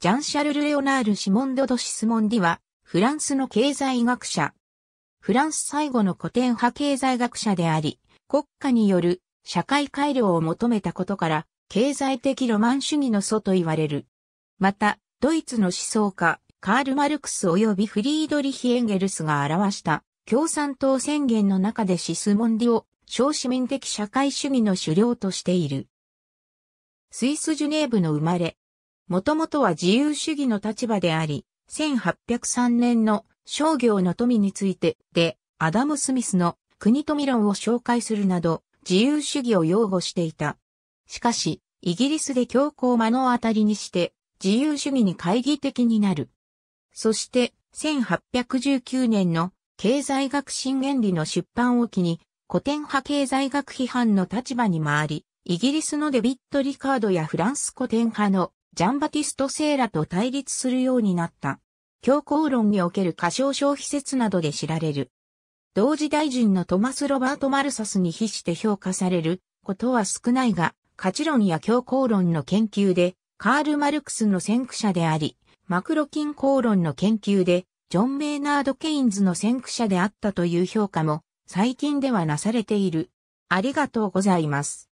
ジャンシャルル・レオナール・シモンド・ド・シスモンディは、フランスの経済学者。フランス最後の古典派経済学者であり、国家による社会改良を求めたことから、経済的ロマン主義の祖と言われる。また、ドイツの思想家、カール・マルクス及びフリードリヒ・エンゲルスが表した共産党宣言の中でシスモンディを小市民的社会主義の首領としている。スイス・ジュネーブの生まれ、もともとは自由主義の立場であり、1803年の商業の富についてで、アダム・スミスの国富論を紹介するなど、自由主義を擁護していた。しかし、イギリスで強行目の当たりにして、自由主義に懐疑的になる。そして、1819年の経済学新原理の出版を機に、古典派経済学批判の立場に回り、イギリスのデビット・リカードやフランス古典派のジャンバティスト・セーラと対立するようになった。教皇論における過小消費説などで知られる。同時大臣のトマス・ロバート・マルサスに比して評価されることは少ないが、価値論や教皇論の研究で、カール・マルクスの先駆者であり、マクロ金衡論の研究で、ジョン・メイナード・ケインズの先駆者であったという評価も、最近ではなされている。ありがとうございます。